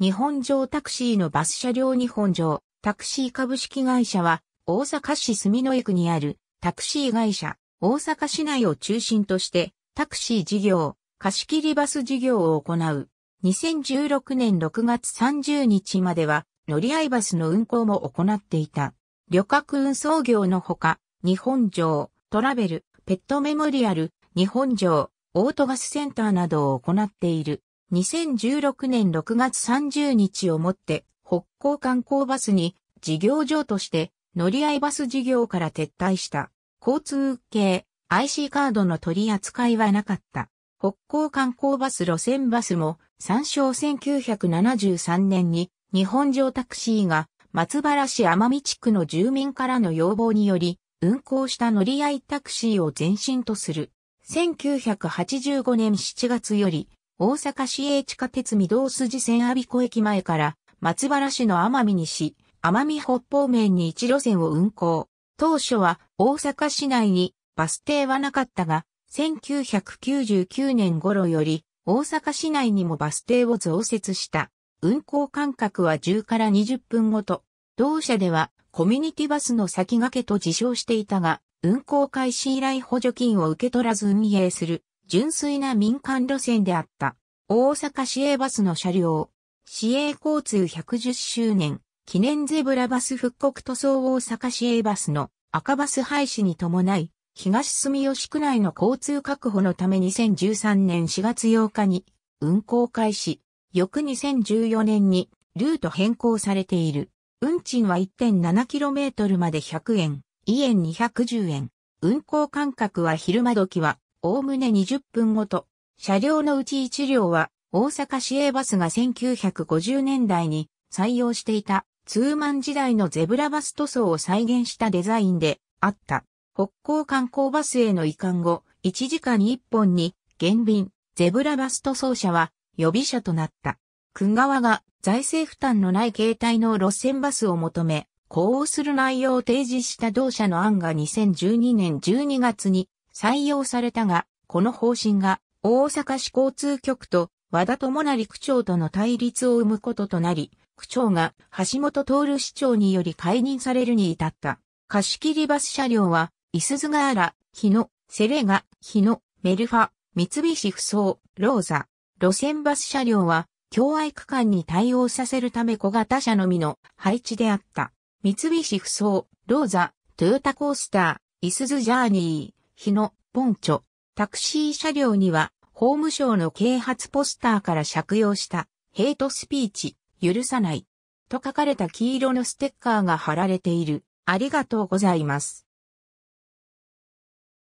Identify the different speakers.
Speaker 1: 日本上タクシーのバス車両日本上タクシー株式会社は大阪市住之江区にあるタクシー会社大阪市内を中心としてタクシー事業、貸切バス事業を行う。2016年6月30日までは乗り合いバスの運行も行っていた。旅客運送業のほか、日本上、トラベル、ペットメモリアル、日本上、オートガスセンターなどを行っている。2016年6月30日をもって北港観光バスに事業場として乗り合いバス事業から撤退した交通系 IC カードの取り扱いはなかった。北港観光バス路線バスも参照1973年に日本上タクシーが松原市奄美地区の住民からの要望により運行した乗り合いタクシーを前身とする1985年7月より大阪市営地下鉄御堂筋線阿鼻子駅前から松原市の奄美西、奄美北方面に一路線を運行。当初は大阪市内にバス停はなかったが、1999年頃より大阪市内にもバス停を増設した。運行間隔は10から20分ごと。同社ではコミュニティバスの先駆けと自称していたが、運行開始以来補助金を受け取らず運営する純粋な民間路線であった。大阪市営バスの車両、市営交通110周年、記念ゼブラバス復刻塗装大阪市営バスの赤バス廃止に伴い、東住吉区内の交通確保のため2013年4月8日に運行開始、翌2014年にルート変更されている。運賃は 1.7km まで100円、1円210円。運行間隔は昼間時はおおむね20分ごと、車両のうち1両は、大阪市営バスが1950年代に採用していた、ツーマン時代のゼブラバス塗装を再現したデザインであった。北港観光バスへの移管後、1時間に1本に、減便、ゼブラバス塗装車は予備車となった。区側が財政負担のない携帯の路線バスを求め、呼応する内容を提示した同社の案が2012年12月に採用されたが、この方針が大阪市交通局と和田智成区長との対立を生むこととなり、区長が橋本徹市長により解任されるに至った。貸し切りバス車両は、伊鈴ヶ原、日野、セレガ、日野、メルファ、三菱不装、ローザ。路線バス車両は、境愛区間に対応させるため小型車のみの配置であった。三菱不装、ローザ、トヨタコースター、イスズジャーニー。日野、ポンチョ、タクシー車両には、法務省の啓発ポスターから借用した、ヘイトスピーチ、許さない、と書かれた黄色のステッカーが貼られている。ありがとうございます。